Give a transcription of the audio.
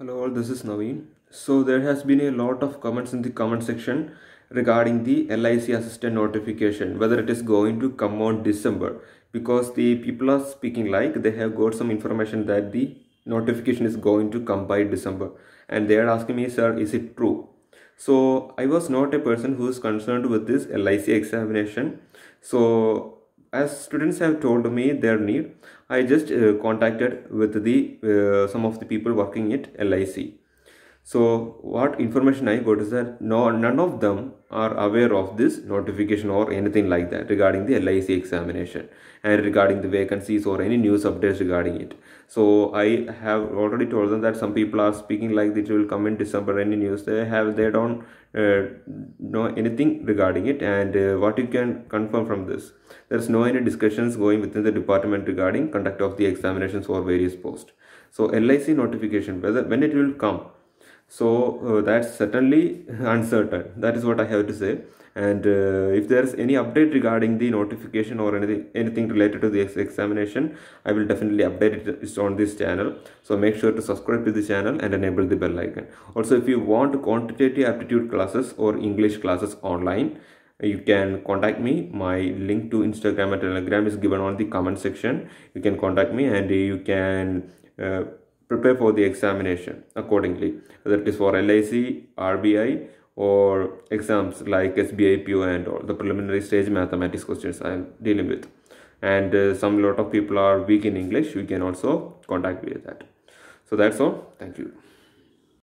hello all this is Naveen so there has been a lot of comments in the comment section regarding the LIC assistant notification whether it is going to come on December because the people are speaking like they have got some information that the notification is going to come by December and they are asking me sir is it true so I was not a person who is concerned with this LIC examination so as students have told me their need i just uh, contacted with the uh, some of the people working at lic so what information i got is that no none of them are aware of this notification or anything like that regarding the lic examination and regarding the vacancies or any news updates regarding it so i have already told them that some people are speaking like it will come in december any news they have they don't uh, anything regarding it and uh, what you can confirm from this. There's no any discussions going within the department regarding conduct of the examinations for various posts. So LIC notification whether when it will come so uh, that's certainly uncertain that is what i have to say and uh, if there's any update regarding the notification or anything anything related to the examination i will definitely update it on this channel so make sure to subscribe to the channel and enable the bell icon also if you want quantitative aptitude classes or english classes online you can contact me my link to instagram and telegram is given on the comment section you can contact me and you can uh, prepare for the examination accordingly, Whether it is for LIC, RBI, or exams like SBI, PO, and all the preliminary stage mathematics questions I am dealing with. And uh, some lot of people are weak in English, you can also contact me with that. So that's all. Thank you.